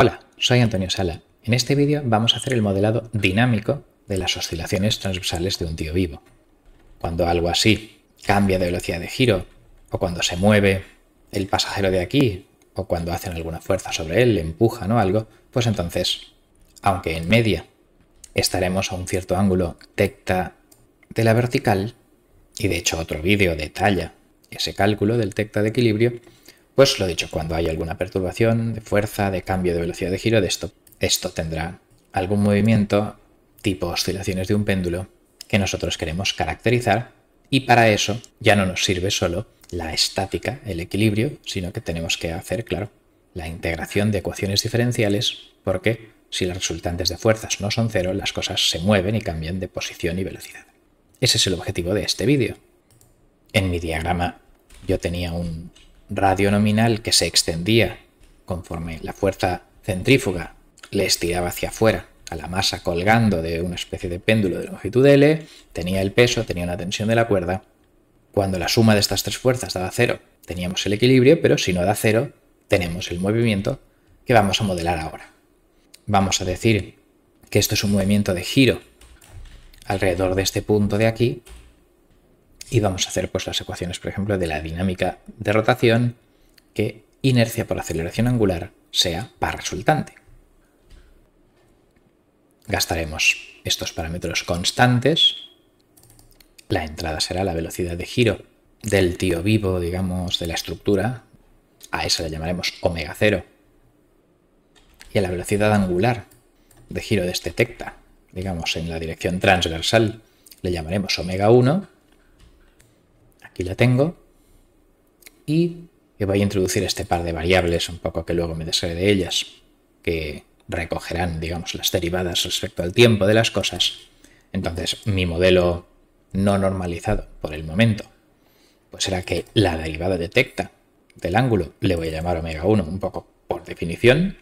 Hola, soy Antonio Sala. En este vídeo vamos a hacer el modelado dinámico de las oscilaciones transversales de un tío vivo. Cuando algo así cambia de velocidad de giro, o cuando se mueve el pasajero de aquí, o cuando hacen alguna fuerza sobre él, empujan o algo, pues entonces, aunque en media estaremos a un cierto ángulo tecta de la vertical, y de hecho otro vídeo detalla ese cálculo del tecta de equilibrio, pues lo dicho, cuando hay alguna perturbación de fuerza, de cambio de velocidad de giro, de esto, esto tendrá algún movimiento tipo oscilaciones de un péndulo que nosotros queremos caracterizar y para eso ya no nos sirve solo la estática, el equilibrio, sino que tenemos que hacer, claro, la integración de ecuaciones diferenciales porque si las resultantes de fuerzas no son cero, las cosas se mueven y cambian de posición y velocidad. Ese es el objetivo de este vídeo. En mi diagrama yo tenía un radio nominal que se extendía conforme la fuerza centrífuga le estiraba hacia afuera a la masa colgando de una especie de péndulo de longitud L, tenía el peso, tenía una tensión de la cuerda. Cuando la suma de estas tres fuerzas daba cero, teníamos el equilibrio, pero si no da cero, tenemos el movimiento que vamos a modelar ahora. Vamos a decir que esto es un movimiento de giro alrededor de este punto de aquí, y vamos a hacer pues las ecuaciones, por ejemplo, de la dinámica de rotación que inercia por aceleración angular sea par resultante. Gastaremos estos parámetros constantes. La entrada será la velocidad de giro del tío vivo, digamos, de la estructura. A esa la llamaremos omega 0. Y a la velocidad angular de giro de este tecta, digamos, en la dirección transversal, le llamaremos omega 1 Aquí la tengo. Y voy a introducir este par de variables un poco que luego me desee de ellas, que recogerán, digamos, las derivadas respecto al tiempo de las cosas. Entonces, mi modelo no normalizado por el momento, pues será que la derivada detecta del ángulo, le voy a llamar omega 1 un poco por definición,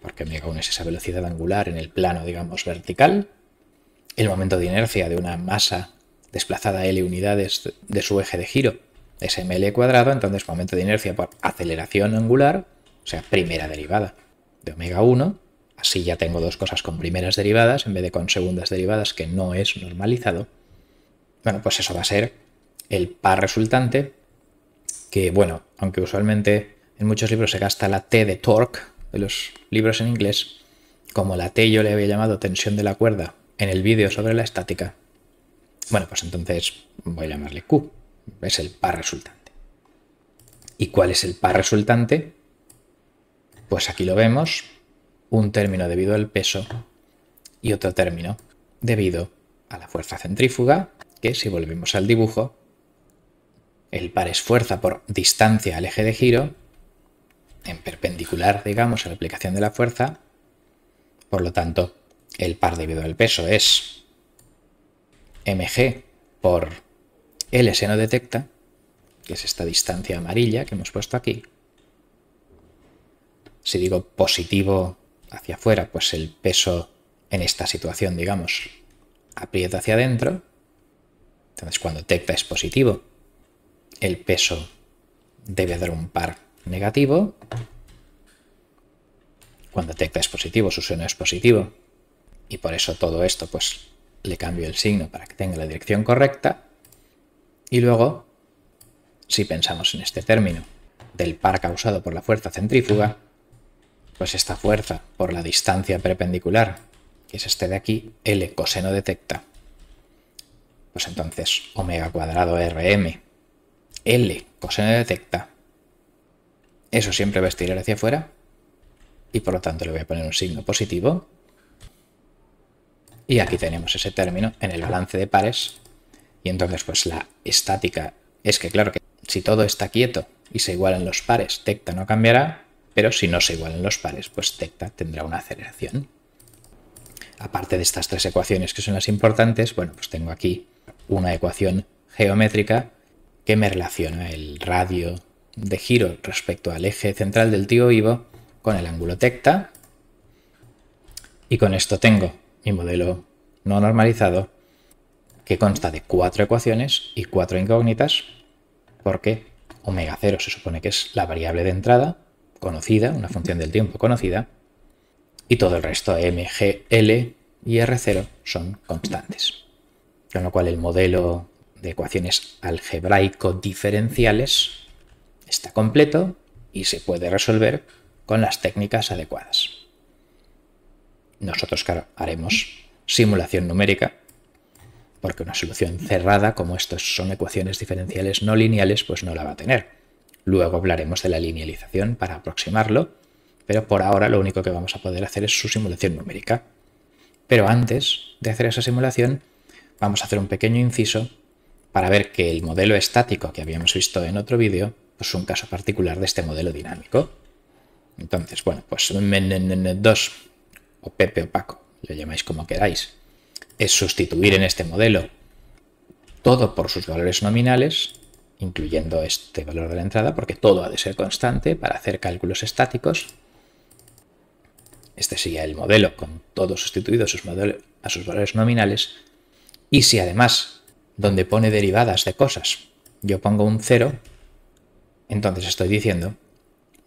porque omega 1 es esa velocidad angular en el plano, digamos, vertical. El momento de inercia de una masa desplazada L unidades de su eje de giro. SML cuadrado, entonces momento de inercia por aceleración angular, o sea, primera derivada de omega 1. Así ya tengo dos cosas con primeras derivadas en vez de con segundas derivadas, que no es normalizado. Bueno, pues eso va a ser el par resultante, que bueno, aunque usualmente en muchos libros se gasta la T de torque, de los libros en inglés, como la T yo le había llamado tensión de la cuerda en el vídeo sobre la estática, bueno, pues entonces voy a llamarle Q. Es el par resultante. ¿Y cuál es el par resultante? Pues aquí lo vemos. Un término debido al peso y otro término debido a la fuerza centrífuga, que si volvemos al dibujo, el par es fuerza por distancia al eje de giro, en perpendicular, digamos, a la aplicación de la fuerza. Por lo tanto, el par debido al peso es mg por L seno detecta, que es esta distancia amarilla que hemos puesto aquí. Si digo positivo hacia afuera, pues el peso en esta situación, digamos, aprieta hacia adentro. Entonces cuando tecta es positivo, el peso debe dar un par negativo. Cuando tecta es positivo, su seno es positivo. Y por eso todo esto pues le cambio el signo para que tenga la dirección correcta y luego, si pensamos en este término del par causado por la fuerza centrífuga, pues esta fuerza por la distancia perpendicular, que es este de aquí, L coseno detecta. pues entonces omega cuadrado Rm, L coseno detecta. eso siempre va a estirar hacia afuera y por lo tanto le voy a poner un signo positivo y aquí tenemos ese término en el balance de pares. Y entonces, pues la estática es que, claro, que si todo está quieto y se igualan los pares, tecta no cambiará, pero si no se igualan los pares, pues tecta tendrá una aceleración. Aparte de estas tres ecuaciones que son las importantes, bueno, pues tengo aquí una ecuación geométrica que me relaciona el radio de giro respecto al eje central del tío vivo con el ángulo tecta. Y con esto tengo mi modelo no normalizado, que consta de cuatro ecuaciones y cuatro incógnitas, porque omega 0 se supone que es la variable de entrada, conocida, una función del tiempo conocida, y todo el resto, e m, g, l y r0, son constantes. Con lo cual el modelo de ecuaciones algebraico-diferenciales está completo y se puede resolver con las técnicas adecuadas. Nosotros, claro, haremos simulación numérica, porque una solución cerrada, como estos son ecuaciones diferenciales no lineales, pues no la va a tener. Luego hablaremos de la linealización para aproximarlo, pero por ahora lo único que vamos a poder hacer es su simulación numérica. Pero antes de hacer esa simulación, vamos a hacer un pequeño inciso para ver que el modelo estático que habíamos visto en otro vídeo es pues un caso particular de este modelo dinámico. Entonces, bueno, pues dos o Pepe opaco, lo llamáis como queráis, es sustituir en este modelo todo por sus valores nominales, incluyendo este valor de la entrada, porque todo ha de ser constante para hacer cálculos estáticos. Este sería el modelo con todo sustituido a sus, valores nominales. Y si además, donde pone derivadas de cosas, yo pongo un 0, entonces estoy diciendo,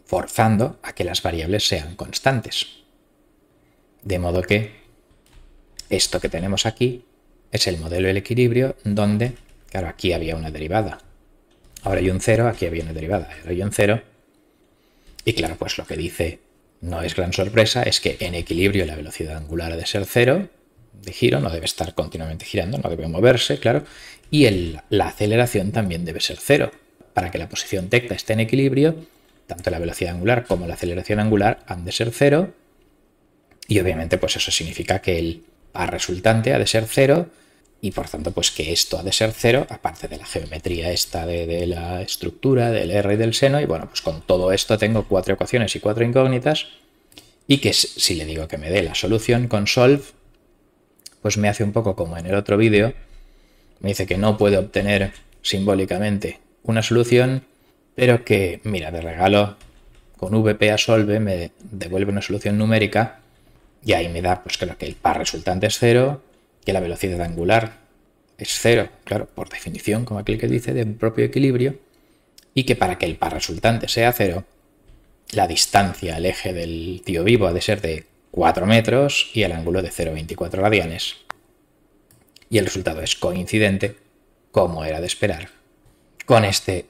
forzando a que las variables sean constantes. De modo que esto que tenemos aquí es el modelo del equilibrio donde, claro, aquí había una derivada. Ahora hay un cero, aquí había una derivada, ahora hay un cero. Y claro, pues lo que dice no es gran sorpresa, es que en equilibrio la velocidad angular ha de ser cero. de giro, no debe estar continuamente girando, no debe moverse, claro, y la aceleración también debe ser cero. Para que la posición tecta esté en equilibrio, tanto la velocidad angular como la aceleración angular han de ser cero. Y obviamente pues eso significa que el par resultante ha de ser 0 y por tanto pues que esto ha de ser 0, aparte de la geometría esta de, la estructura, del R y del seno. Y bueno, pues con todo esto tengo cuatro ecuaciones y cuatro incógnitas y que si le digo que me dé la solución con solve, pues me hace un poco como en el otro vídeo, me dice que no puede obtener simbólicamente una solución, pero que, mira, de regalo, con VP a solve me devuelve una solución numérica y ahí me da, pues que el par resultante es cero que la velocidad angular es cero claro, por definición, como aquel que dice, de un propio equilibrio, y que para que el par resultante sea cero la distancia al eje del tío vivo ha de ser de 4 metros y el ángulo de 0,24 radianes. Y el resultado es coincidente, como era de esperar, con este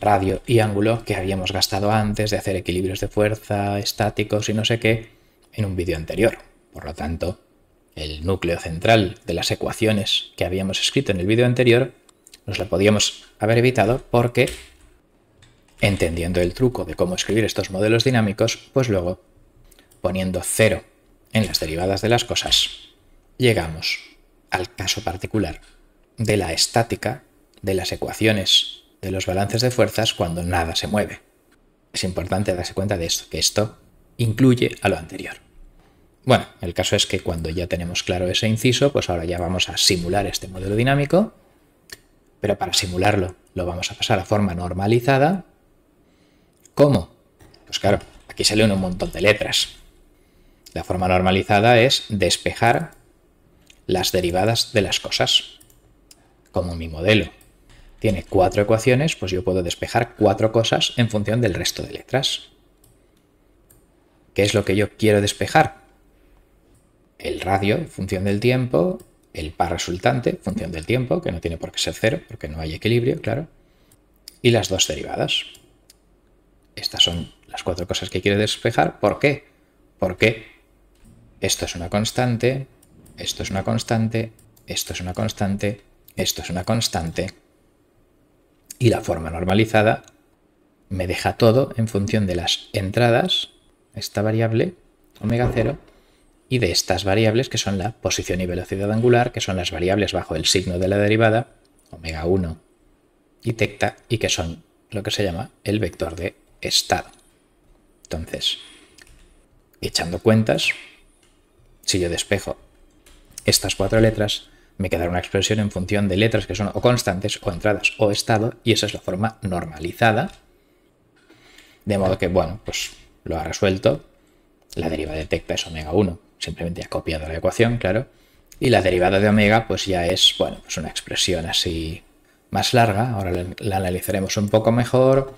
radio y ángulo que habíamos gastado antes de hacer equilibrios de fuerza estáticos y no sé qué, en un vídeo anterior. Por lo tanto, el núcleo central de las ecuaciones que habíamos escrito en el vídeo anterior nos la podíamos haber evitado porque, entendiendo el truco de cómo escribir estos modelos dinámicos, pues luego, poniendo cero en las derivadas de las cosas, llegamos al caso particular de la estática de las ecuaciones de los balances de fuerzas cuando nada se mueve. Es importante darse cuenta de esto, que esto incluye a lo anterior. Bueno, el caso es que cuando ya tenemos claro ese inciso, pues ahora ya vamos a simular este modelo dinámico, pero para simularlo lo vamos a pasar a forma normalizada. ¿Cómo? Pues claro, aquí sale un montón de letras. La forma normalizada es despejar las derivadas de las cosas. Como mi modelo tiene cuatro ecuaciones, pues yo puedo despejar cuatro cosas en función del resto de letras. ¿Qué es lo que yo quiero despejar? El radio, función del tiempo, el par resultante, función del tiempo, que no tiene por qué ser cero, porque no hay equilibrio, claro, y las dos derivadas. Estas son las cuatro cosas que quiero despejar. ¿Por qué? Porque esto es una constante, esto es una constante, esto es una constante, esto es una constante, y la forma normalizada me deja todo en función de las entradas esta variable omega 0 y de estas variables que son la posición y velocidad angular, que son las variables bajo el signo de la derivada, omega 1 y tecta, y que son lo que se llama el vector de estado. Entonces, echando cuentas, si yo despejo estas cuatro letras, me quedará una expresión en función de letras que son o constantes o entradas o estado, y esa es la forma normalizada. De modo que, bueno, pues lo ha resuelto. La derivada de es omega 1, simplemente ha copiado la ecuación, claro. Y la derivada de omega, pues ya es, bueno, pues una expresión así más larga. Ahora la, analizaremos un poco mejor.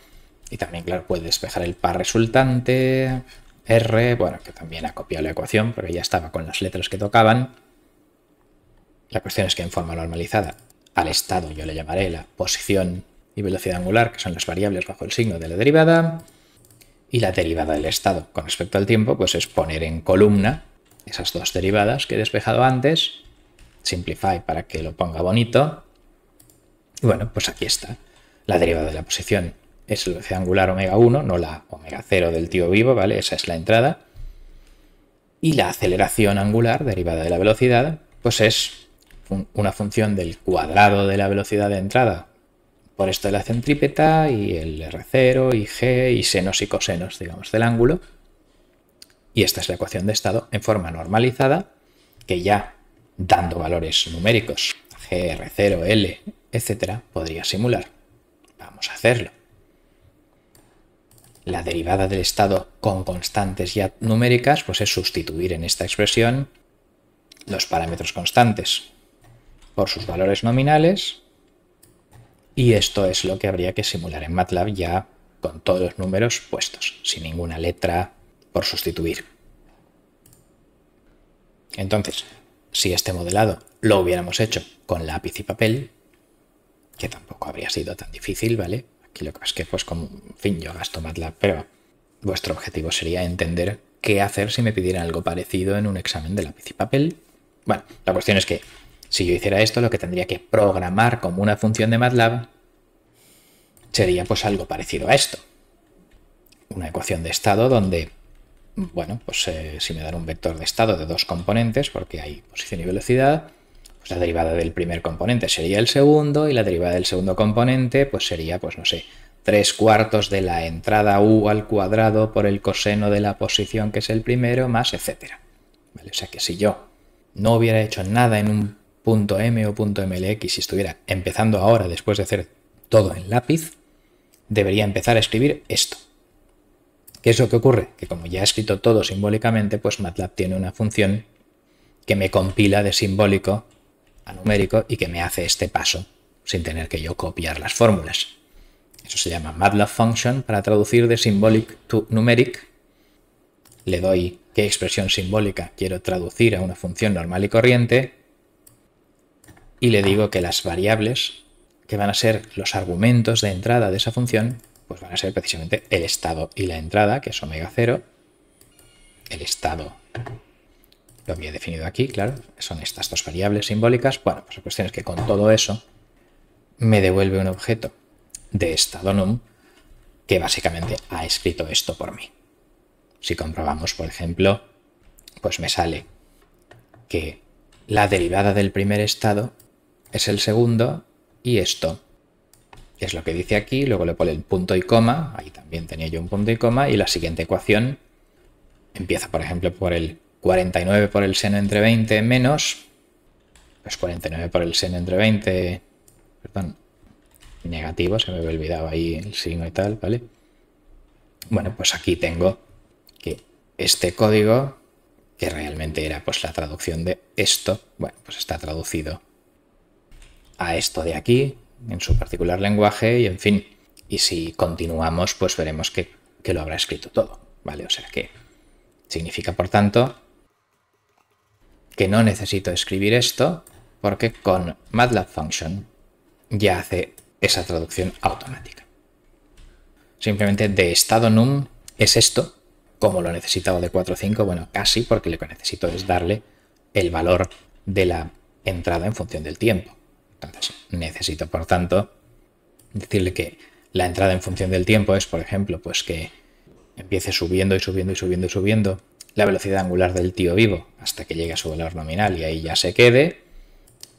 Y también, claro, puede despejar el par resultante. R, bueno, que también ha copiado la ecuación porque ya estaba con las letras que tocaban. La cuestión es que en forma normalizada, al estado yo le llamaré la posición y velocidad angular, que son las variables bajo el signo de la derivada y la derivada del estado. Con respecto al tiempo, pues es poner en columna esas dos derivadas que he despejado antes, simplify para que lo ponga bonito, y bueno, pues aquí está. La derivada de la posición es la velocidad angular omega 1, no la omega 0 del tío vivo, ¿vale? Esa es la entrada. Y la aceleración angular derivada de la velocidad, pues es una función del cuadrado de la velocidad de entrada por esto de la centrípeta y el R0 y G y senos y cosenos, digamos, del ángulo. Y esta es la ecuación de estado en forma normalizada, que ya dando valores numéricos, G, R0, L, etc., podría simular. Vamos a hacerlo. La derivada del estado con constantes ya numéricas pues es sustituir en esta expresión los parámetros constantes por sus valores nominales y esto es lo que habría que simular en MATLAB ya con todos los números puestos, sin ninguna letra por sustituir. Entonces, si este modelado lo hubiéramos hecho con lápiz y papel, que tampoco habría sido tan difícil, ¿vale? Aquí lo que es que, pues, como, en fin, yo gasto MATLAB, pero vuestro objetivo sería entender qué hacer si me pidieran algo parecido en un examen de lápiz y papel. Bueno, la cuestión es que si yo hiciera esto, lo que tendría que programar como una función de MATLAB sería pues algo parecido a esto. Una ecuación de estado donde, bueno, pues eh, si me dan un vector de estado de dos componentes, porque hay posición y velocidad, pues la derivada del primer componente sería el segundo y la derivada del segundo componente pues sería, pues no sé, tres cuartos de la entrada u al cuadrado por el coseno de la posición que es el primero, más etcétera. O sea que si yo no hubiera hecho nada en un .m o .mlx, si estuviera empezando ahora después de hacer todo en lápiz, debería empezar a escribir esto. ¿Qué es lo que ocurre? Que como ya he escrito todo simbólicamente, pues MATLAB tiene una función que me compila de simbólico a numérico y que me hace este paso sin tener que yo copiar las fórmulas. Eso se llama MATLAB Function para traducir de symbolic to numeric. Le doy qué expresión simbólica quiero traducir a una función normal y corriente y le digo que las variables que van a ser los argumentos de entrada de esa función, pues van a ser precisamente el estado y la entrada, que es omega 0. El estado lo había definido aquí, claro, son estas dos variables simbólicas. Bueno, pues la cuestión es que con todo eso me devuelve un objeto de estado num que básicamente ha escrito esto por mí. Si comprobamos, por ejemplo, pues me sale que la derivada del primer estado es el segundo y esto es lo que dice aquí, luego le pone el punto y coma, ahí también tenía yo un punto y coma, y la siguiente ecuación empieza, por ejemplo, por el 49 por el seno entre 20 menos, pues 49 por el seno entre 20, perdón, negativo, se me había olvidado ahí el signo y tal, ¿vale? Bueno, pues aquí tengo que este código, que realmente era pues la traducción de esto, bueno, pues está traducido a esto de aquí, en su particular lenguaje y en fin. Y si continuamos, pues veremos que, que lo habrá escrito todo, ¿vale? O sea que significa, por tanto, que no necesito escribir esto porque con MATLAB Function ya hace esa traducción automática. Simplemente de estado num es esto, como lo necesitaba de 4.5, bueno, casi, porque lo que necesito es darle el valor de la entrada en función del tiempo necesito, por tanto, decirle que la entrada en función del tiempo es, por ejemplo, pues que empiece subiendo y subiendo y subiendo y subiendo la velocidad angular del tío vivo hasta que llegue a su valor nominal y ahí ya se quede.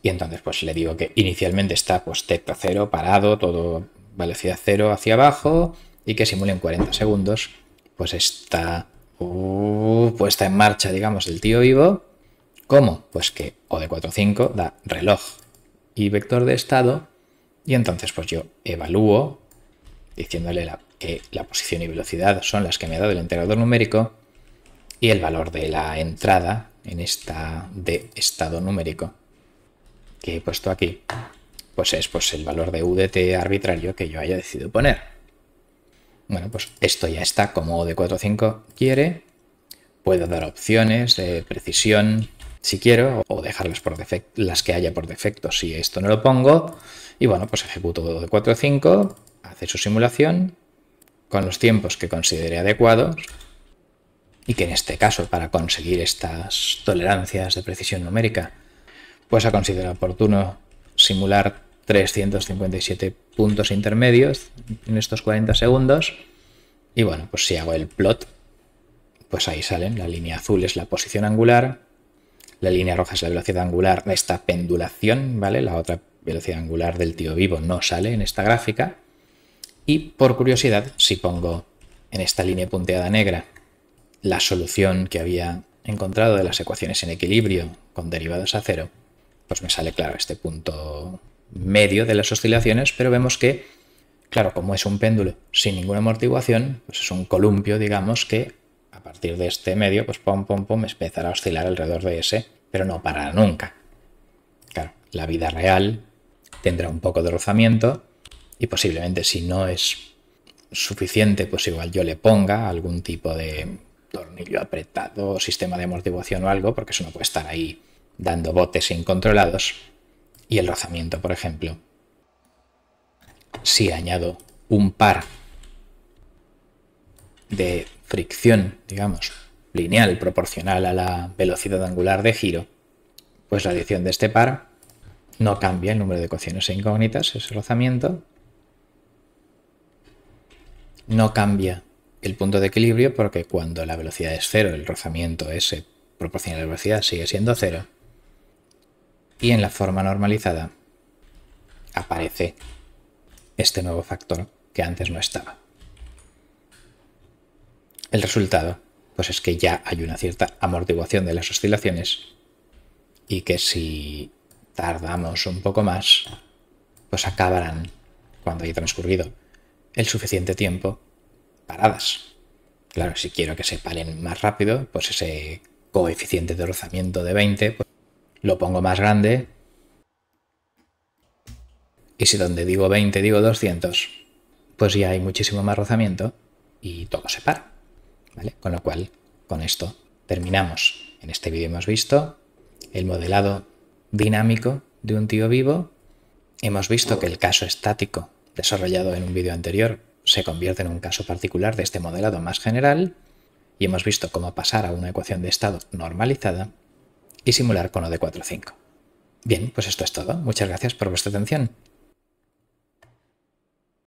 Y entonces pues le digo que inicialmente está pues tecto cero, parado, todo velocidad cero hacia abajo y que simule en 40 segundos pues está uh, puesta en marcha digamos el tío vivo. ¿Cómo? Pues que O de 4.5 da reloj y vector de estado. Y entonces pues yo evalúo diciéndole la, que la posición y velocidad son las que me ha dado el integrador numérico y el valor de la entrada en esta de estado numérico que he puesto aquí pues es pues, el valor de UDT arbitrario que yo haya decidido poner. Bueno, pues esto ya está como de 4.5 quiere. Puedo dar opciones de precisión, si quiero o dejarlas por defecto, las que haya por defecto si esto no lo pongo. Y bueno, pues ejecuto de 4 a 5, hace su simulación con los tiempos que considere adecuados y que en este caso para conseguir estas tolerancias de precisión numérica pues ha considerado oportuno simular 357 puntos intermedios en estos 40 segundos y bueno pues si hago el plot pues ahí salen la línea azul es la posición angular la línea roja es la velocidad angular, de esta pendulación, ¿vale? La otra velocidad angular del tío vivo no sale en esta gráfica. Y por curiosidad, si pongo en esta línea punteada negra la solución que había encontrado de las ecuaciones en equilibrio con derivadas a cero, pues me sale claro este punto medio de las oscilaciones, pero vemos que, claro, como es un péndulo sin ninguna amortiguación, pues es un columpio, digamos, que a partir de este medio, pues pom, pom, pom, empezará a oscilar alrededor de ese, pero no para nunca. Claro, la vida real tendrá un poco de rozamiento y posiblemente si no es suficiente, pues igual yo le ponga algún tipo de tornillo apretado, sistema de amortiguación o algo, porque eso no puede estar ahí dando botes incontrolados. Y el rozamiento, por ejemplo. Si añado un par de fricción, digamos, lineal proporcional a la velocidad angular de giro, pues la adición de este par no cambia el número de ecuaciones e incógnitas, ese rozamiento. No cambia el punto de equilibrio porque cuando la velocidad es cero, el rozamiento S eh, proporcional a la velocidad sigue siendo cero. Y en la forma normalizada aparece este nuevo factor que antes no estaba. El resultado, pues es que ya hay una cierta amortiguación de las oscilaciones y que si tardamos un poco más, pues acabarán, cuando haya transcurrido el suficiente tiempo, paradas. Claro, si quiero que se paren más rápido, pues ese coeficiente de rozamiento de 20, pues, lo pongo más grande. Y si donde digo 20 digo 200, pues ya hay muchísimo más rozamiento y todo se para. Con lo cual, con esto terminamos. En este vídeo hemos visto el modelado dinámico de un tío vivo. Hemos visto que el caso estático desarrollado en un vídeo anterior se convierte en un caso particular de este modelado más general y hemos visto cómo pasar a una ecuación de estado normalizada y simular con OD4.5. Bien, pues esto es todo. Muchas gracias por vuestra atención.